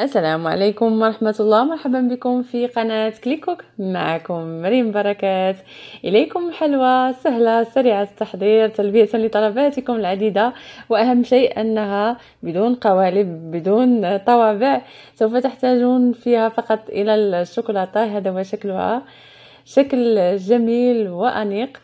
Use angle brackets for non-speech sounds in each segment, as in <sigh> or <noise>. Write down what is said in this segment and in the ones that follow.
السلام عليكم ورحمة الله مرحبا بكم في قناة كليكوك معكم مريم بركات إليكم حلوى سهلة سريعة التحضير تلبية لطلباتكم العديدة وأهم شيء أنها بدون قوالب بدون طوابع سوف تحتاجون فيها فقط إلى الشوكولاتة هذا هو شكلها شكل جميل وأنيق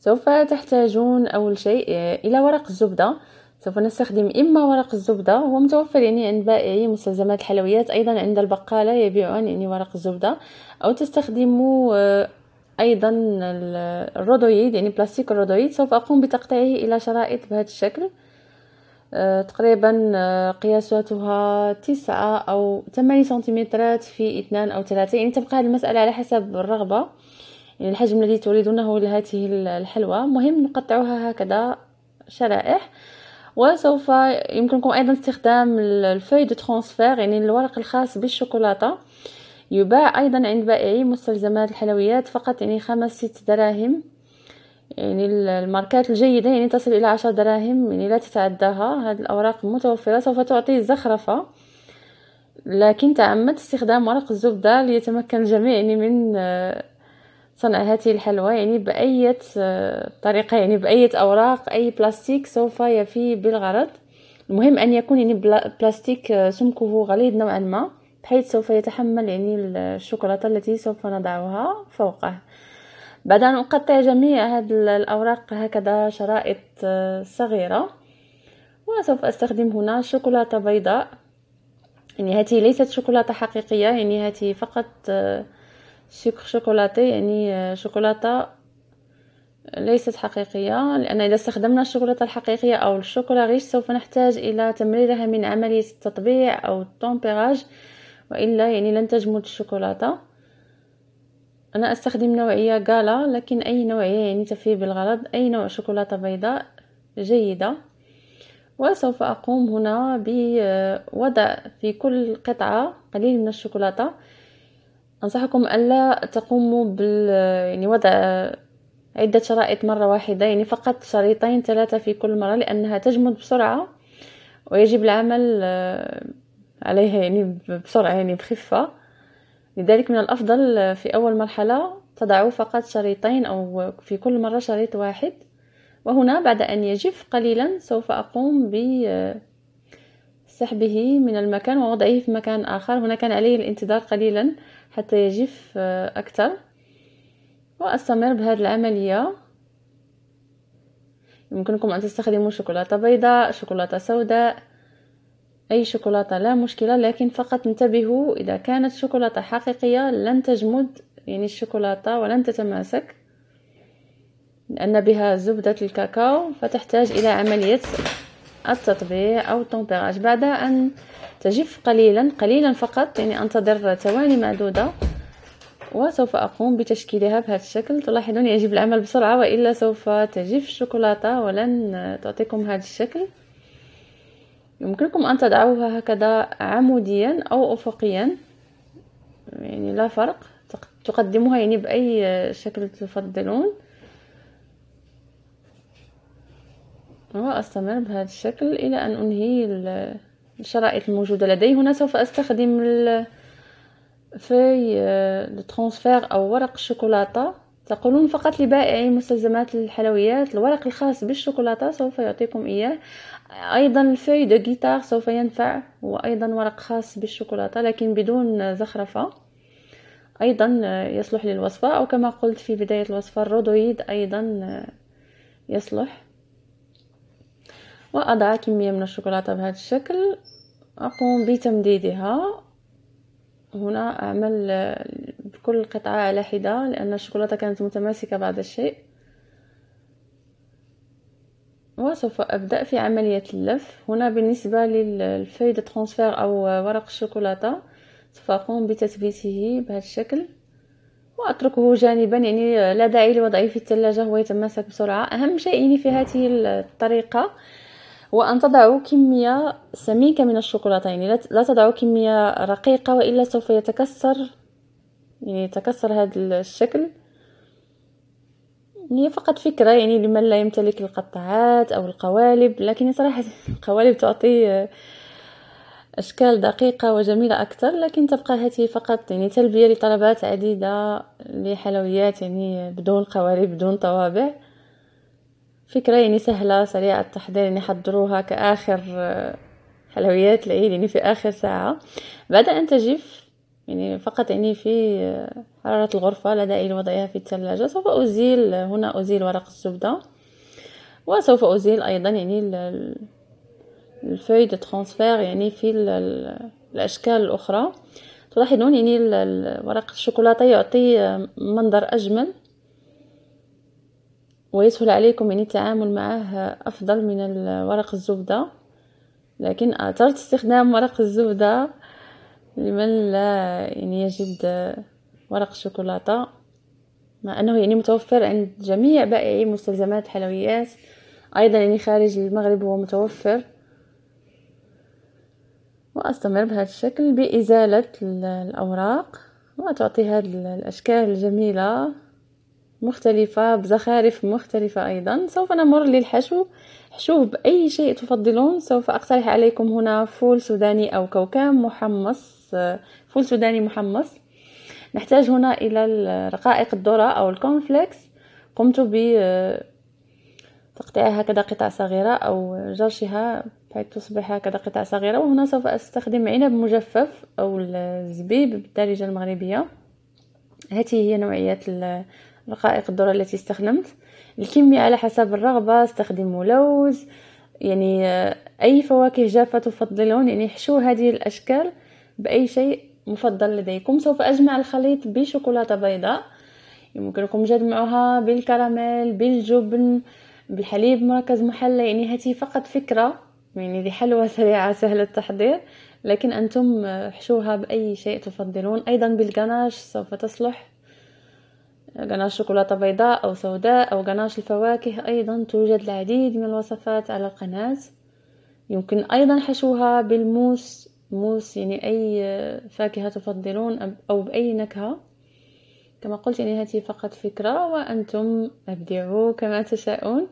سوف تحتاجون أول شيء إلى ورق الزبدة سوف نستخدم إما ورق الزبدة هو متوفر يعني عند بائعي مستلزمات الحلويات أيضا عند البقالة يبيعون يعني ورق الزبدة أو تستخدموا آه، أيضا الرودويد يعني بلاستيك الرودويد سوف أقوم بتقطيعه إلى شرائط بهذا الشكل آه، تقريبا آه، قياساتها تسعة أو 8 سنتيمترات في اثنان أو ثلاثة يعني تبقى هذه المسألة على حسب الرغبة يعني الحجم الذي تريدونه لهذه الحلوى مهم نقطعها هكذا شرائح وسوف يمكنكم أيضا استخدام الفاي دو ترانسفير يعني الورق الخاص بالشوكولاتة يباع أيضا عند بائعي مستلزمات الحلويات فقط يعني خمس ست دراهم يعني الماركات الجيدة يعني تصل إلى عشر دراهم يعني لا تتعداها هذه الأوراق المتوفرة سوف تعطي زخرفة لكن تعمدت استخدام ورق الزبدة ليتمكن الجميع يعني من آه، صنع هذه الحلوى يعني بأية آه، طريقة يعني بأية أوراق أي بلاستيك سوف يفي بالغرض المهم أن يكون يعني بلاستيك آه، سمكه غليظ نوعا ما بحيث سوف يتحمل يعني الشوكولاتة التي سوف نضعها فوقه بعد أن أقطع جميع هذه الأوراق هكذا شرائط آه، صغيرة وسوف أستخدم هنا شوكولاتة بيضاء يعني هذه ليست شوكولاتة حقيقية يعني هذه فقط آه سكر شوكولاتي يعني آه، شوكولاته ليست حقيقيه لان اذا استخدمنا الشوكولاته الحقيقيه او الشوكولا غيش سوف نحتاج الى تمريرها من عمليه التطبيع او التومبيراج والا يعني لن تجمد الشوكولاته انا استخدم نوعيه غالا لكن اي نوعيه يعني تفي بالغرض اي نوع شوكولاته بيضاء جيده وسوف اقوم هنا بوضع في كل قطعه قليل من الشوكولاته أنصحكم ألا تقوموا بال يعني وضع عدة شرائط مرة واحدة يعني فقط شريطين ثلاثة في كل مرة لأنها تجمد بسرعة ويجب العمل آه، عليها يعني بسرعة يعني بخفة لذلك من الأفضل آه، في أول مرحلة تضعوا فقط شريطين أو في كل مرة شريط واحد وهنا بعد أن يجف قليلا سوف أقوم ب آه، سحبه من المكان ووضعه في مكان آخر هنا كان عليه الانتظار قليلا حتى يجف آه، أكثر وأستمر بهذه العملية يمكنكم أن تستخدموا شوكولاتة بيضاء شوكولاتة سوداء أي شوكولاتة لا مشكلة لكن فقط انتبهوا إذا كانت شوكولاتة حقيقية لن تجمد يعني الشوكولاتة ولن تتماسك لأن بها زبدة الكاكاو فتحتاج إلى عملية التطبيع أو التومبيراج بعد أن تجف قليلا قليلا فقط يعني أنتظر ثواني معدودة وسوف أقوم بتشكيلها بهذا الشكل تلاحظون يجب العمل بسرعة وإلا سوف تجف الشوكولاتة ولن تعطيكم هذا الشكل يمكنكم أن تضعوها هكذا عموديا أو أفقيا يعني لا فرق تقدموها يعني بأي شكل تفضلون وأستمر بهذا الشكل إلى أن أنهي الشرائط الموجودة لدي هنا سوف أستخدم في الترانسفير euh, أو ورق الشوكولاتة تقولون فقط لبائعي مستلزمات الحلويات الورق الخاص بالشوكولاتة سوف يعطيكم إياه أيضا الفي دو جيتار سوف ينفع وأيضا ورق خاص بالشوكولاتة لكن بدون زخرفة أيضا آه، يصلح للوصفة أو كما قلت في بداية الوصفة الرودويد أيضا آه، يصلح وأضع كمية من الشوكولاتة بهذا الشكل أقوم بتمديدها هنا أعمل آه، بكل قطعة على حدة لأن الشوكولاتة كانت متماسكة بعض الشيء وسوف أبدأ في عملية اللف هنا بالنسبة للفي دو ترانسفير أو ورق الشوكولاتة سوف أقوم بتثبيته بهذا الشكل وأتركه جانبا يعني لا داعي لوضعه في الثلاجة هو يتماسك بسرعة أهم شيء يعني في هذه الطريقة هو أن تضعوا كمية سميكة من الشوكولاتة يعني لا تضعوا كمية رقيقة وإلا سوف يتكسر يعني يتكسر هذا الشكل هي فقط فكرة يعني لمن لا يمتلك القطاعات أو القوالب لكن صراحة <laughs> القوالب تعطي أشكال دقيقة وجميلة أكثر لكن تبقى هذه فقط يعني تلبية لطلبات عديدة لحلويات يعني بدون قوالب بدون طوابع فكرة يعني سهلة سريعة التحضير يعني حضروها كآخر آه، حلويات العيد يعني في آخر ساعة بعد أن تجف يعني فقط يعني في آه، حرارة الغرفة لدي وضعها في الثلاجة سوف أزيل هنا أزيل ورق الزبدة وسوف أزيل أيضا يعني الفوي دو ترانسفير يعني في الأشكال الأخرى تلاحظون يعني ورق الشوكولاتة يعطي آه، منظر أجمل ويسهل عليكم يعني التعامل معه أفضل من ورق الزبدة لكن أثرت استخدام ورق الزبدة لمن لا يعني يجد ورق الشوكولاتة مع أنه يعني متوفر عند جميع بائعي مستلزمات الحلويات أيضا يعني خارج المغرب هو متوفر وأستمر بهذا الشكل بإزالة الأوراق وتعطي هذه الأشكال الجميلة مختلفة بزخارف مختلفة أيضا سوف نمر للحشو حشوه بأي شيء تفضلون سوف أقترح عليكم هنا فول سوداني أو كوكام محمص فول سوداني محمص نحتاج هنا إلى رقائق الذرة أو الكونفليكس قمت ب تقطيعها هكذا قطع صغيرة أو جرشها بحيث تصبح هكذا قطع صغيرة وهنا سوف أستخدم عنب مجفف أو الزبيب بالدارجة المغربية هذه هي نوعية رقائق الذرة التي استخدمت الكمية على حسب الرغبة استخدموا لوز يعني آه، أي فواكه جافة تفضلون يعني حشو هذه الأشكال بأي شيء مفضل لديكم سوف أجمع الخليط بشوكولاتة بيضاء يمكنكم جمعها بالكراميل بالجبن بالحليب مركز محلى يعني هذه فقط فكرة يعني دي حلوة <laughs> سريعة سهلة التحضير لكن أنتم آه، حشوها بأي شيء تفضلون أيضا بالقناش سوف تصلح جناش شوكولاتة بيضاء أو سوداء أو جناش الفواكه أيضا توجد العديد من الوصفات على القناة يمكن أيضا حشوها بالموس موس يعني أي فاكهة تفضلون أو بأي نكهة كما قلت يعني هذه فقط فكرة وأنتم أبدعوا كما تشاءون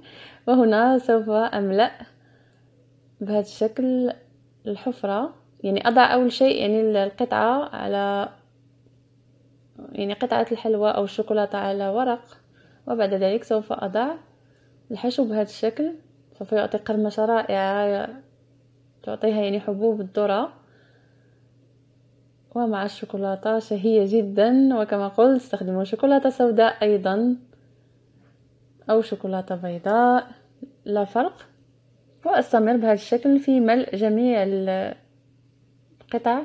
وهنا سوف أملأ بهذا الشكل الحفرة يعني أضع أول شيء يعني القطعة على يعني قطعة الحلوى أو الشوكولاتة على ورق وبعد ذلك سوف أضع الحشو بهذا الشكل سوف يعطي قرمشة رائعة تعطيها يعني حبوب الذرة ومع الشوكولاتة شهية جدا وكما قلت استخدموا شوكولاتة سوداء أيضا أو شوكولاتة بيضاء لا فرق وأستمر بهذا الشكل في ملء جميع القطع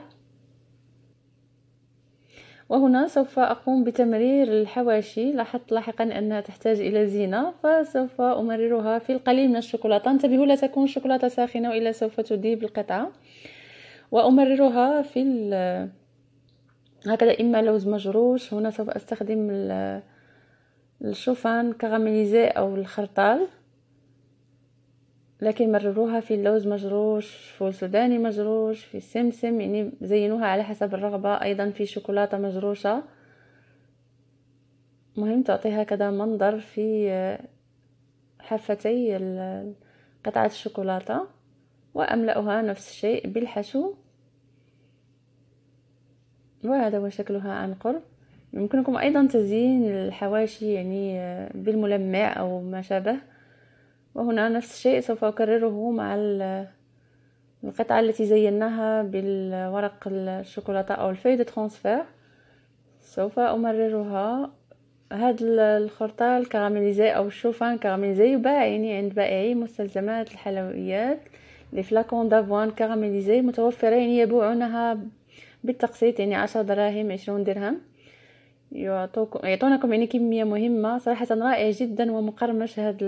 وهنا سوف أقوم بتمرير الحواشي لاحظت لاحقا أنها تحتاج إلى زينة فسوف أمررها في القليل من الشوكولاتة انتبهوا لا تكون الشوكولاتة ساخنة وإلا سوف تذيب القطعة وأمررها في هكذا إما لوز مجروش هنا سوف أستخدم الشوفان كغاميليزي أو الخرطال لكن مرروها في اللوز مجروش فول سوداني مجروش في السمسم يعني زينوها على حسب الرغبة أيضا في شوكولاتة مجروشة مهم تعطي هكذا منظر في آه، حافتي قطعة الشوكولاتة وأملأها نفس الشيء بالحشو وهذا هو شكلها عن قرب يمكنكم أيضا تزيين الحواشي يعني آه، بالملمع أو ما شابه وهنا نفس الشيء سوف أكرره مع القطعة التي زيناها بالورق الشوكولاتة أو الفي دو ترانسفير سوف أمررها هاد الخرطة الكراميليزي أو الشوفان كراميليزي يباع يعني عند بائعي مستلزمات الحلويات لي فلاكون دافوان كراميليزي متوفرة يعني يبيعونها بالتقسيط يعني عشر دراهم عشرون درهم يعطوكم يعطونكم يعني كمية مهمة صراحة رائع جدا ومقرمش هاد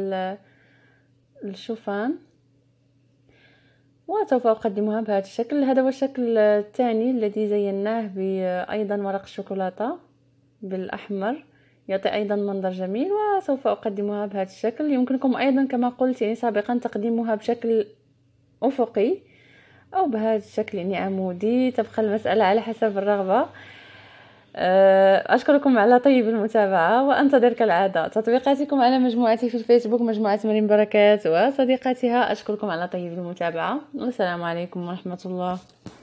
الشوفان وسوف أقدمها بهذا الشكل هذا هو الشكل الثاني الذي زيناه بأيضا ورق الشوكولاتة بالأحمر يعطي أيضا منظر جميل وسوف أقدمها بهذا الشكل يمكنكم أيضا كما قلت يعني سابقا تقديمها بشكل أفقي أو بهذا الشكل يعني عمودي تبقى المسألة على حسب الرغبة آه، أشكركم على طيب المتابعة وأنتظر كالعادة تطبيقاتكم على مجموعتي في الفيسبوك مجموعة مريم بركات وصديقاتها أشكركم على طيب المتابعة والسلام عليكم ورحمة الله